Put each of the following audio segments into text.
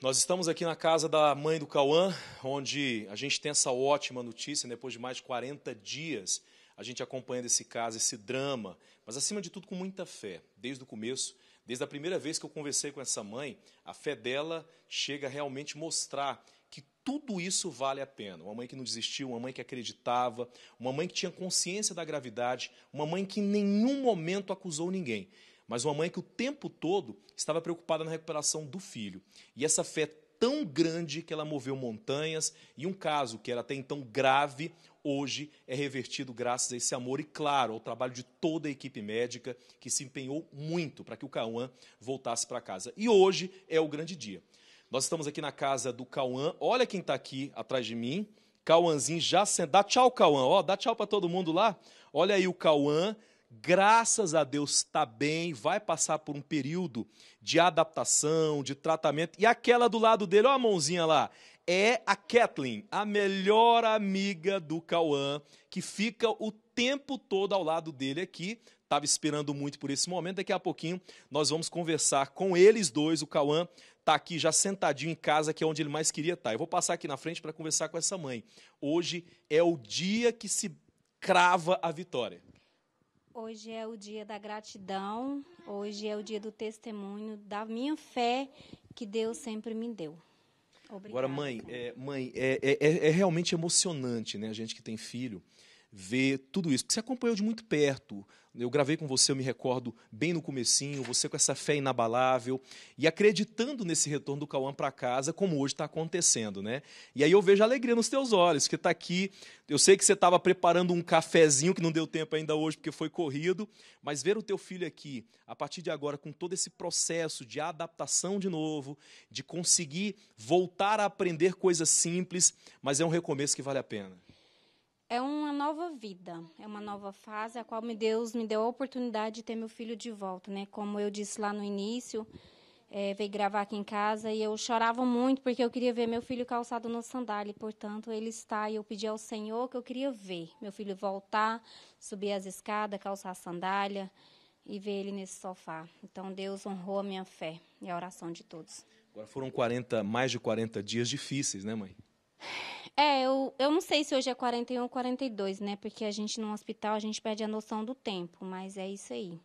Nós estamos aqui na casa da mãe do Cauã, onde a gente tem essa ótima notícia, né? depois de mais de 40 dias, a gente acompanhando esse caso, esse drama, mas acima de tudo com muita fé, desde o começo, desde a primeira vez que eu conversei com essa mãe, a fé dela chega a realmente mostrar que tudo isso vale a pena. Uma mãe que não desistiu, uma mãe que acreditava, uma mãe que tinha consciência da gravidade, uma mãe que em nenhum momento acusou ninguém mas uma mãe que o tempo todo estava preocupada na recuperação do filho. E essa fé tão grande que ela moveu montanhas e um caso que era até então grave hoje é revertido graças a esse amor e claro ao trabalho de toda a equipe médica que se empenhou muito para que o Cauã voltasse para casa. E hoje é o grande dia. Nós estamos aqui na casa do Cauã. Olha quem está aqui atrás de mim. Cauãzinho já sentado. Dá tchau, Cauã. Ó, dá tchau para todo mundo lá. Olha aí o Cauã graças a Deus está bem, vai passar por um período de adaptação, de tratamento. E aquela do lado dele, ó a mãozinha lá, é a Kathleen, a melhor amiga do Cauã, que fica o tempo todo ao lado dele aqui. Estava esperando muito por esse momento. Daqui a pouquinho nós vamos conversar com eles dois. O Cauã está aqui já sentadinho em casa, que é onde ele mais queria estar. Tá. Eu vou passar aqui na frente para conversar com essa mãe. Hoje é o dia que se crava a vitória. Hoje é o dia da gratidão, hoje é o dia do testemunho da minha fé que Deus sempre me deu. Obrigada. Agora, mãe, é, mãe é, é, é, é realmente emocionante, né? A gente que tem filho ver tudo isso, porque você acompanhou de muito perto. Eu gravei com você, eu me recordo bem no comecinho, você com essa fé inabalável e acreditando nesse retorno do Cauã para casa, como hoje está acontecendo, né? E aí eu vejo alegria nos teus olhos, que está aqui. Eu sei que você estava preparando um cafezinho que não deu tempo ainda hoje porque foi corrido, mas ver o teu filho aqui, a partir de agora, com todo esse processo de adaptação de novo, de conseguir voltar a aprender coisas simples, mas é um recomeço que vale a pena. É uma nova vida, é uma nova fase a qual me Deus me deu a oportunidade de ter meu filho de volta, né? Como eu disse lá no início, é, veio gravar aqui em casa e eu chorava muito porque eu queria ver meu filho calçado no sandália. portanto, ele está e eu pedi ao Senhor que eu queria ver meu filho voltar, subir as escadas, calçar a sandália e ver ele nesse sofá. Então, Deus honrou a minha fé e a oração de todos. Agora foram 40, mais de 40 dias difíceis, né, mãe? É, eu, eu não sei se hoje é 41 ou 42, né? Porque a gente no hospital a gente perde a noção do tempo, mas é isso aí.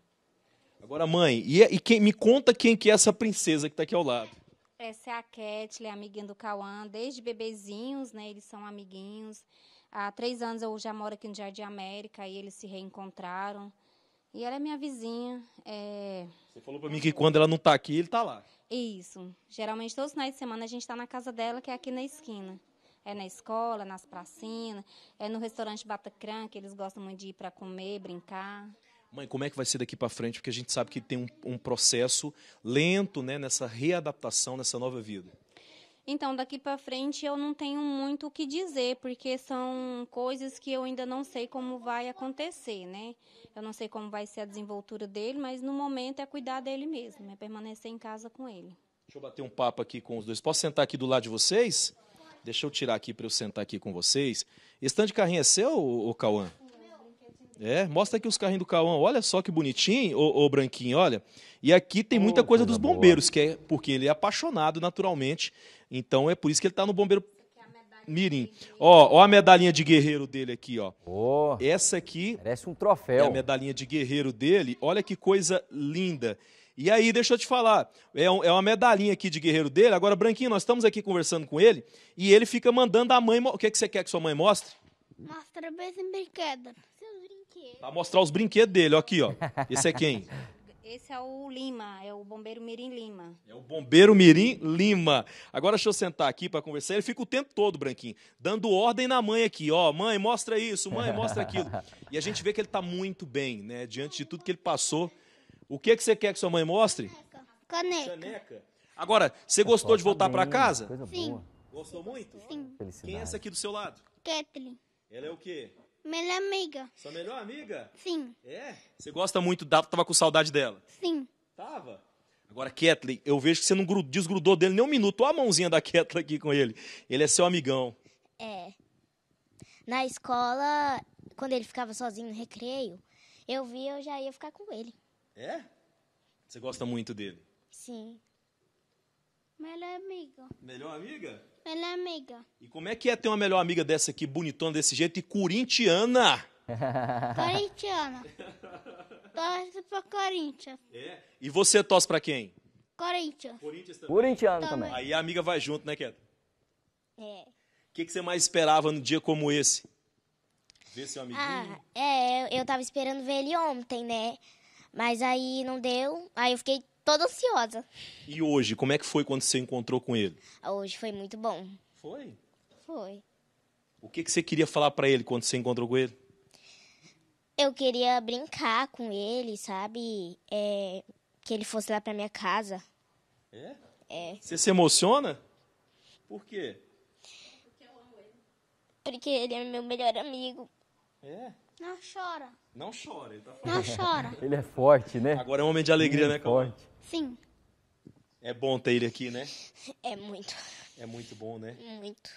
Agora, mãe, e, e quem, me conta quem que é essa princesa que está aqui ao lado. Essa é a Ketley, amiguinha do Cauã, desde bebezinhos, né? Eles são amiguinhos. Há três anos eu já moro aqui no Jardim América e eles se reencontraram. E ela é minha vizinha. É... Você falou para mim que quando ela não está aqui, ele está lá. Isso. Geralmente todos os finais de semana a gente está na casa dela, que é aqui na esquina. É na escola, nas pracinhas, é no restaurante Batacrã, que eles gostam muito de ir para comer, brincar. Mãe, como é que vai ser daqui para frente? Porque a gente sabe que tem um, um processo lento né, nessa readaptação, nessa nova vida. Então, daqui para frente eu não tenho muito o que dizer, porque são coisas que eu ainda não sei como vai acontecer, né? Eu não sei como vai ser a desenvoltura dele, mas no momento é cuidar dele mesmo, é permanecer em casa com ele. Deixa eu bater um papo aqui com os dois. Posso sentar aqui do lado de vocês? Deixa eu tirar aqui para eu sentar aqui com vocês. Estande de carrinho é seu, o Cauã? É, mostra aqui os carrinhos do Cauã. Olha só que bonitinho, ô, Branquinho, olha. E aqui tem muita oh, coisa dos bombeiros, boa. que é porque ele é apaixonado naturalmente. Então é por isso que ele está no bombeiro Mirim. Ó, ó a medalhinha de guerreiro dele aqui, ó. Oh, Essa aqui. Parece um troféu. É a medalhinha de guerreiro dele. Olha que coisa linda. E aí, deixa eu te falar, é, um, é, uma medalhinha aqui de guerreiro dele. Agora, Branquinho, nós estamos aqui conversando com ele e ele fica mandando a mãe. O que, é que você quer que sua mãe mostre? Mostra meus brinquedos. Seus brinquedos. Tá mostrar os brinquedos dele, ó, aqui, ó. Esse é quem? Esse é o Lima, é o Bombeiro Mirim Lima. É o Bombeiro Mirim Lima. Agora deixa eu sentar aqui para conversar. Ele fica o tempo todo, Branquinho, dando ordem na mãe aqui. Ó, mãe, mostra isso, mãe, mostra aquilo. E a gente vê que ele está muito bem, né? Diante de tudo que ele passou o que, é que você quer que sua mãe mostre? Caneca. Caneca. Agora, você tá gostou de voltar tá para casa? Sim. Gostou muito? Sim. Quem é essa aqui do seu lado? Kathleen. Ela é o quê? Melhor amiga. Sua melhor amiga? Sim. É? Você gosta muito da... Tava com saudade dela? Sim. Tava? Agora, Kathleen, eu vejo que você não desgrudou dele nem um minuto. Olha a mãozinha da Kathleen aqui com ele. Ele é seu amigão. É. Na escola, quando ele ficava sozinho no recreio, eu via, eu já ia ficar com ele. É? Você gosta muito dele? Sim. Melhor amiga. Melhor amiga? Melhor amiga. E como é que é ter uma melhor amiga dessa aqui, bonitona desse jeito e corintiana? Corintiana. Torce pra Corinthians. É? E você torce pra quem? Corinthians. Corinthians também. Corintiano também. também. Aí a amiga vai junto, né, Keto? É. O que, que, você mais esperava num dia como esse? Ver seu amiguinho? Ah, é, eu, eu tava esperando ver ele ontem, né? Mas aí não deu, aí eu fiquei toda ansiosa. E hoje, como é que foi quando você encontrou com ele? Hoje foi muito bom. Foi? Foi. O que, que você queria falar para ele quando você encontrou com ele? Eu queria brincar com ele, sabe? É, que ele fosse lá pra minha casa. É? É. Você se emociona? Por quê? Porque eu amo ele. Porque ele é meu melhor amigo. É? Não chora. Não chora, ele tá falando. Não chora. ele é forte, né? Agora é um homem de alegria, ele é né, Calma? forte. Sim. É bom ter ele aqui, né? É muito. É muito bom, né? Muito.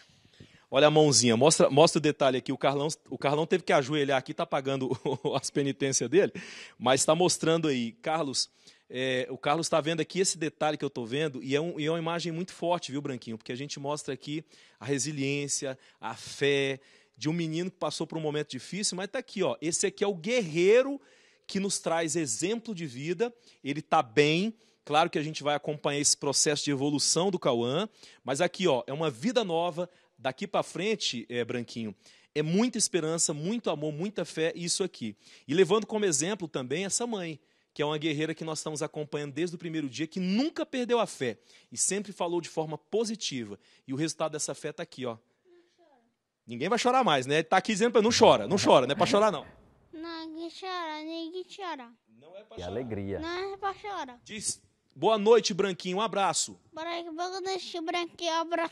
Olha a mãozinha, mostra, mostra o detalhe aqui. O Carlão, o Carlão teve que ajoelhar aqui, tá pagando as penitências dele, mas está mostrando aí. Carlos, é, o Carlos está vendo aqui esse detalhe que eu estou vendo, e é, um, e é uma imagem muito forte, viu, Branquinho? Porque a gente mostra aqui a resiliência, a fé, de um menino que passou por um momento difícil, mas está aqui, ó. Esse aqui é o guerreiro que nos traz exemplo de vida. Ele está bem. Claro que a gente vai acompanhar esse processo de evolução do Cauã, mas aqui, ó, é uma vida nova. Daqui para frente, é, Branquinho, é muita esperança, muito amor, muita fé, isso aqui. E levando como exemplo também essa mãe, que é uma guerreira que nós estamos acompanhando desde o primeiro dia, que nunca perdeu a fé e sempre falou de forma positiva. E o resultado dessa fé está aqui, ó. Ninguém vai chorar mais, né? Tá aqui dizendo pra não chora, não chora, não é pra chorar, não. Não, ninguém chora, ninguém chora. Não é pra chorar. alegria. Não é pra chorar. Diz, boa noite, Branquinho, um abraço. Boa noite, Branquinho, um abraço.